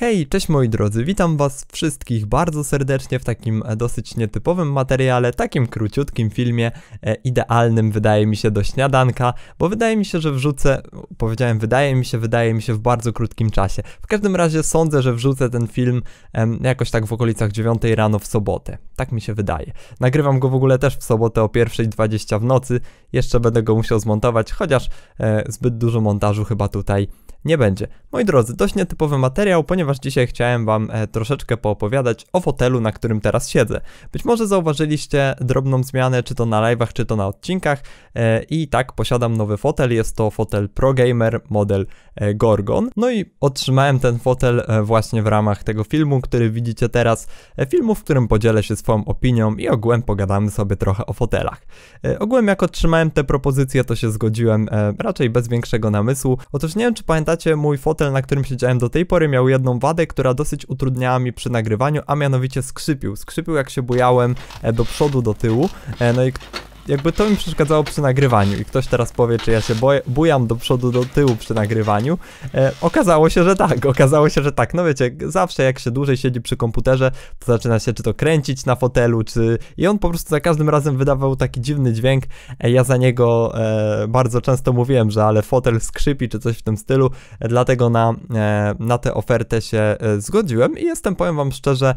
Hej, cześć moi drodzy, witam was wszystkich bardzo serdecznie w takim e, dosyć nietypowym materiale, takim króciutkim filmie, e, idealnym wydaje mi się do śniadanka, bo wydaje mi się, że wrzucę, powiedziałem wydaje mi się, wydaje mi się w bardzo krótkim czasie. W każdym razie sądzę, że wrzucę ten film jakoś tak w okolicach 9 rano w sobotę, tak mi się wydaje. Nagrywam go w ogóle też w sobotę o 1.20 w nocy, jeszcze będę go musiał zmontować, chociaż e, zbyt dużo montażu chyba tutaj nie będzie. Moi drodzy, dość nietypowy materiał, ponieważ dzisiaj chciałem wam e, troszeczkę poopowiadać o fotelu, na którym teraz siedzę. Być może zauważyliście drobną zmianę, czy to na live'ach, czy to na odcinkach. E, I tak, posiadam nowy fotel, jest to fotel ProGamer model e, Gorgon. No i otrzymałem ten fotel właśnie w ramach tego filmu, który widzicie teraz. Filmu, w którym podzielę się swoją opinią i ogółem pogadamy sobie trochę o fotelach. Ogółem jak otrzymałem te propozycje, to się zgodziłem raczej bez większego namysłu. Otóż nie wiem, czy pamiętacie, pamiętacie, mój fotel, na którym siedziałem do tej pory, miał jedną wadę, która dosyć utrudniała mi przy nagrywaniu, a mianowicie skrzypił. Skrzypił jak się bujałem e, do przodu, do tyłu. E, no i jakby to mi przeszkadzało przy nagrywaniu i ktoś teraz powie, czy ja się boję, bujam do przodu, do tyłu przy nagrywaniu. E, okazało się, że tak, okazało się, że tak. No wiecie, zawsze jak się dłużej siedzi przy komputerze, to zaczyna się czy to kręcić na fotelu, czy... I on po prostu za każdym razem wydawał taki dziwny dźwięk. E, ja za niego e, bardzo często mówiłem, że ale fotel skrzypi, czy coś w tym stylu, e, dlatego na, e, na tę ofertę się e, zgodziłem i jestem, powiem wam szczerze,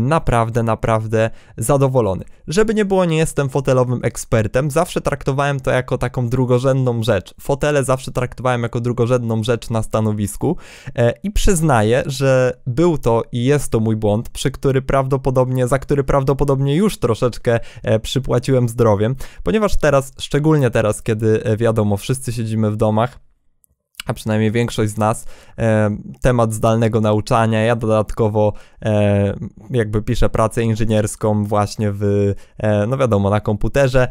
naprawdę, naprawdę zadowolony. Żeby nie było, nie jestem fotelowym ekspertem, ekspertem, zawsze traktowałem to jako taką drugorzędną rzecz. Fotele zawsze traktowałem jako drugorzędną rzecz na stanowisku e, i przyznaję, że był to i jest to mój błąd, przy który prawdopodobnie, za który prawdopodobnie już troszeczkę e, przypłaciłem zdrowiem, ponieważ teraz, szczególnie teraz, kiedy e, wiadomo, wszyscy siedzimy w domach, a przynajmniej większość z nas, e, temat zdalnego nauczania. Ja dodatkowo e, jakby piszę pracę inżynierską właśnie w, e, no wiadomo, na komputerze.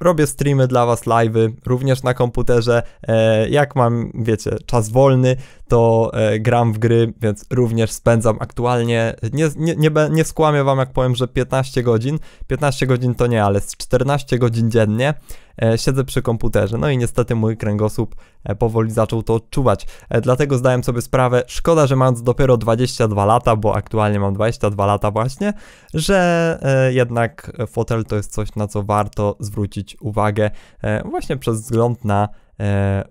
Robię streamy dla Was, live'y również na komputerze. Jak mam, wiecie, czas wolny, to gram w gry, więc również spędzam aktualnie, nie, nie, nie, nie skłamię Wam, jak powiem, że 15 godzin. 15 godzin to nie, ale 14 godzin dziennie. E, siedzę przy komputerze. No i niestety mój kręgosłup e, powoli zaczął to odczuwać. E, dlatego zdałem sobie sprawę, szkoda, że mając dopiero 22 lata, bo aktualnie mam 22 lata właśnie, że jednak fotel to jest coś, na co warto zwrócić uwagę właśnie przez wzgląd na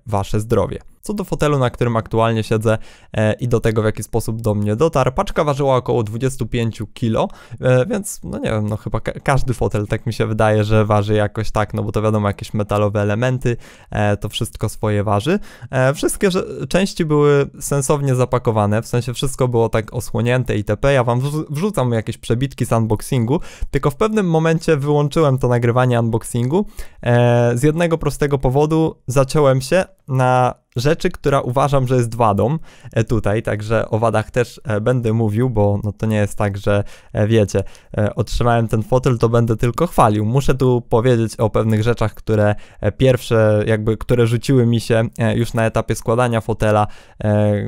wasze zdrowie co do fotelu, na którym aktualnie siedzę e, i do tego, w jaki sposób do mnie dotarł. Paczka ważyła około 25 kg, e, więc no nie wiem, no chyba ka każdy fotel, tak mi się wydaje, że waży jakoś tak, no bo to wiadomo, jakieś metalowe elementy, e, to wszystko swoje waży. E, wszystkie części były sensownie zapakowane, w sensie wszystko było tak osłonięte itp. Ja wam wrzucam jakieś przebitki z unboxingu, tylko w pewnym momencie wyłączyłem to nagrywanie unboxingu e, z jednego prostego powodu, zaciąłem się na rzeczy, która uważam, że jest wadą e, tutaj, także o wadach też e, będę mówił, bo no to nie jest tak, że e, wiecie, otrzymałem ten fotel, to będę tylko chwalił. Muszę tu powiedzieć o pewnych rzeczach, które pierwsze, jakby, które rzuciły mi się już na etapie składania fotela,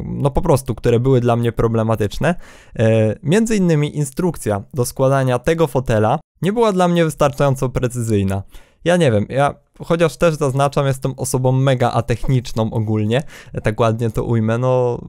no po prostu, które były dla mnie problematyczne. Między innymi instrukcja do składania tego fotela nie była dla mnie wystarczająco precyzyjna. Ja nie wiem, ja chociaż też zaznaczam, jestem osobą mega atechniczną ogólnie, tak ładnie to ujmę, no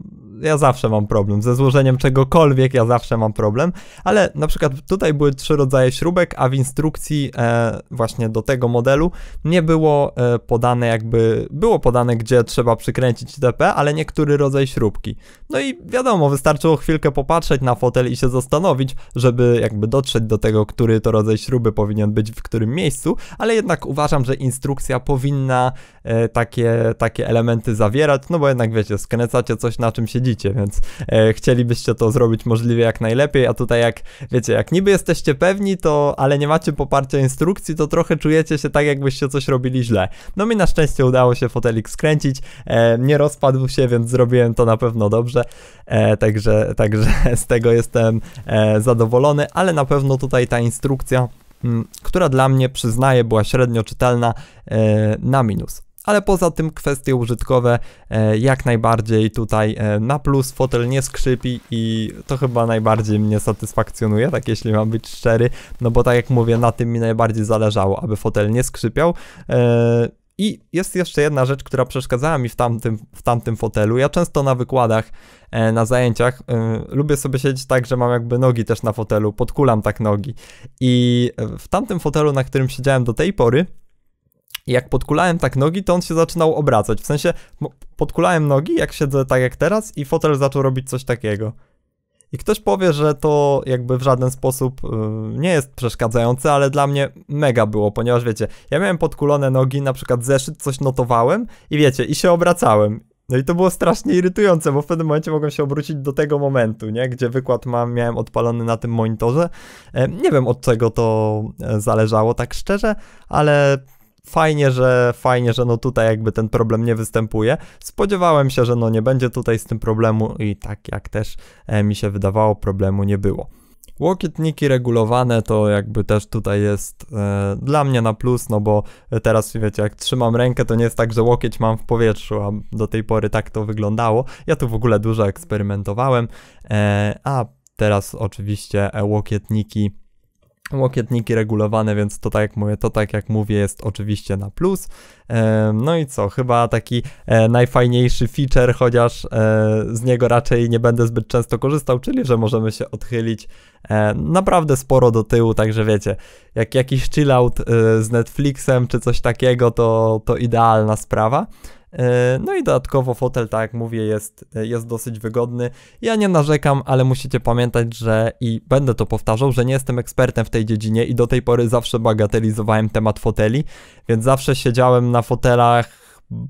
ja zawsze mam problem. Ze złożeniem czegokolwiek ja zawsze mam problem, ale na przykład tutaj były trzy rodzaje śrubek, a w instrukcji e, właśnie do tego modelu nie było e, podane jakby, było podane gdzie trzeba przykręcić DP, ale niektóry rodzaj śrubki. No i wiadomo, wystarczyło chwilkę popatrzeć na fotel i się zastanowić, żeby jakby dotrzeć do tego, który to rodzaj śruby powinien być w którym miejscu, ale jednak uważam, że instrukcja instrukcja powinna e, takie, takie elementy zawierać, no bo jednak wiecie, skręcacie coś na czym siedzicie, więc e, chcielibyście to zrobić możliwie jak najlepiej, a tutaj jak wiecie, jak niby jesteście pewni, to ale nie macie poparcia instrukcji, to trochę czujecie się tak jakbyście coś robili źle. No mi na szczęście udało się fotelik skręcić, e, nie rozpadł się, więc zrobiłem to na pewno dobrze, e, także, także z tego jestem e, zadowolony, ale na pewno tutaj ta instrukcja Mm, która dla mnie, przyznaję, była średnio czytelna e, na minus. Ale poza tym kwestie użytkowe e, jak najbardziej tutaj e, na plus, fotel nie skrzypi i to chyba najbardziej mnie satysfakcjonuje, tak jeśli mam być szczery, no bo tak jak mówię, na tym mi najbardziej zależało, aby fotel nie skrzypiał i jest jeszcze jedna rzecz, która przeszkadzała mi w tamtym, w tamtym fotelu. Ja często na wykładach, e, na zajęciach e, lubię sobie siedzieć tak, że mam jakby nogi też na fotelu, podkulam tak nogi. I e, w tamtym fotelu, na którym siedziałem do tej pory, jak podkulałem tak nogi, to on się zaczynał obracać. W sensie podkulałem nogi, jak siedzę tak jak teraz i fotel zaczął robić coś takiego. I ktoś powie, że to jakby w żaden sposób y, nie jest przeszkadzające, ale dla mnie mega było, ponieważ wiecie, ja miałem podkulone nogi, na przykład zeszyt, coś notowałem i wiecie, i się obracałem. No i to było strasznie irytujące, bo w pewnym momencie mogłem się obrócić do tego momentu, nie? Gdzie wykład mam, miałem odpalony na tym monitorze. E, nie wiem od czego to e, zależało tak szczerze, ale fajnie, że fajnie, że no tutaj jakby ten problem nie występuje. Spodziewałem się, że no nie będzie tutaj z tym problemu i tak jak też e, mi się wydawało, problemu nie było. Łokietniki regulowane to jakby też tutaj jest e, dla mnie na plus, no bo teraz wiecie, jak trzymam rękę, to nie jest tak, że łokieć mam w powietrzu, a do tej pory tak to wyglądało. Ja tu w ogóle dużo eksperymentowałem, e, a teraz oczywiście e, łokietniki Łokietniki regulowane, więc to tak jak mówię, to tak jak mówię jest oczywiście na plus. No i co, chyba taki e, najfajniejszy feature, chociaż e, z niego raczej nie będę zbyt często korzystał, czyli że możemy się odchylić e, naprawdę sporo do tyłu, także wiecie, jak jakiś chillout z Netflixem czy coś takiego, to, to idealna sprawa. E, no i dodatkowo fotel, tak jak mówię, jest, e, jest dosyć wygodny. Ja nie narzekam, ale musicie pamiętać, że i będę to powtarzał, że nie jestem ekspertem w tej dziedzinie i do tej pory zawsze bagatelizowałem temat foteli, więc zawsze siedziałem na fotelach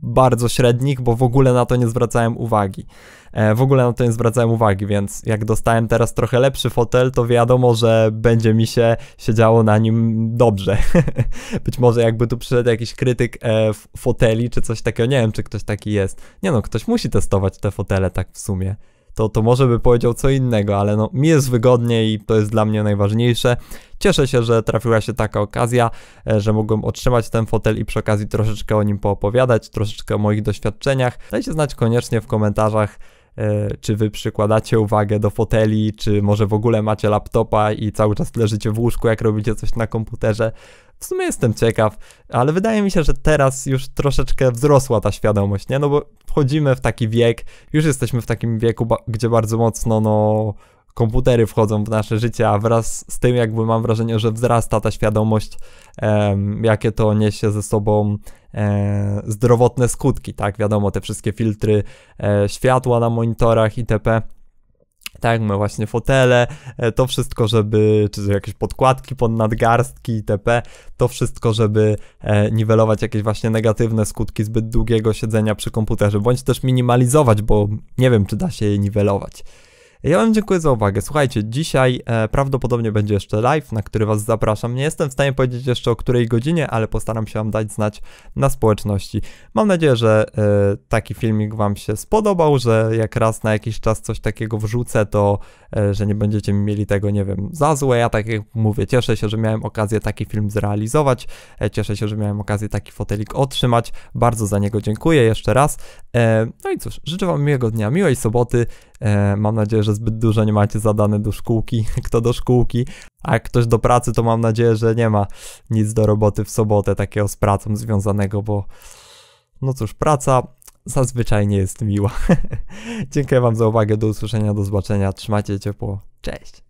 bardzo średnich, bo w ogóle na to nie zwracałem uwagi. E, w ogóle na to nie zwracałem uwagi, więc jak dostałem teraz trochę lepszy fotel, to wiadomo, że będzie mi się siedziało na nim dobrze. Być może jakby tu przyszedł jakiś krytyk e, foteli czy coś takiego, nie wiem, czy ktoś taki jest. Nie no, ktoś musi testować te fotele tak w sumie to, to może by powiedział co innego, ale no, mi jest wygodniej i to jest dla mnie najważniejsze. Cieszę się, że trafiła się taka okazja, e, że mogłem otrzymać ten fotel i przy okazji troszeczkę o nim poopowiadać, troszeczkę o moich doświadczeniach. Dajcie znać koniecznie w komentarzach, E, czy wy przykładacie uwagę do foteli, czy może w ogóle macie laptopa i cały czas leżycie w łóżku, jak robicie coś na komputerze. W sumie jestem ciekaw, ale wydaje mi się, że teraz już troszeczkę wzrosła ta świadomość, nie? No bo wchodzimy w taki wiek, już jesteśmy w takim wieku, gdzie bardzo mocno, no, komputery wchodzą w nasze życie, a wraz z tym jakby mam wrażenie, że wzrasta ta świadomość, jakie to niesie ze sobą e, zdrowotne skutki, tak? Wiadomo, te wszystkie filtry e, światła na monitorach itp. Tak, my właśnie fotele, e, to wszystko, żeby, czy jakieś podkładki pod nadgarstki itp., to wszystko, żeby e, niwelować jakieś właśnie negatywne skutki zbyt długiego siedzenia przy komputerze, bądź też minimalizować, bo nie wiem, czy da się je niwelować. Ja Wam dziękuję za uwagę. Słuchajcie, dzisiaj e, prawdopodobnie będzie jeszcze live, na który Was zapraszam. Nie jestem w stanie powiedzieć jeszcze o której godzinie, ale postaram się Wam dać znać na społeczności. Mam nadzieję, że e, taki filmik Wam się spodobał, że jak raz na jakiś czas coś takiego wrzucę, to e, że nie będziecie mieli tego, nie wiem, za złe. Ja tak jak mówię, cieszę się, że miałem okazję taki film zrealizować. E, cieszę się, że miałem okazję taki fotelik otrzymać. Bardzo za niego dziękuję jeszcze raz. E, no i cóż, życzę Wam miłego dnia, miłej soboty. E, mam nadzieję, że zbyt dużo nie macie zadane do szkółki, kto do szkółki, a jak ktoś do pracy, to mam nadzieję, że nie ma nic do roboty w sobotę takiego z pracą związanego, bo no cóż, praca zazwyczaj nie jest miła. Dziękuję Wam za uwagę, do usłyszenia, do zobaczenia, trzymajcie ciepło, cześć!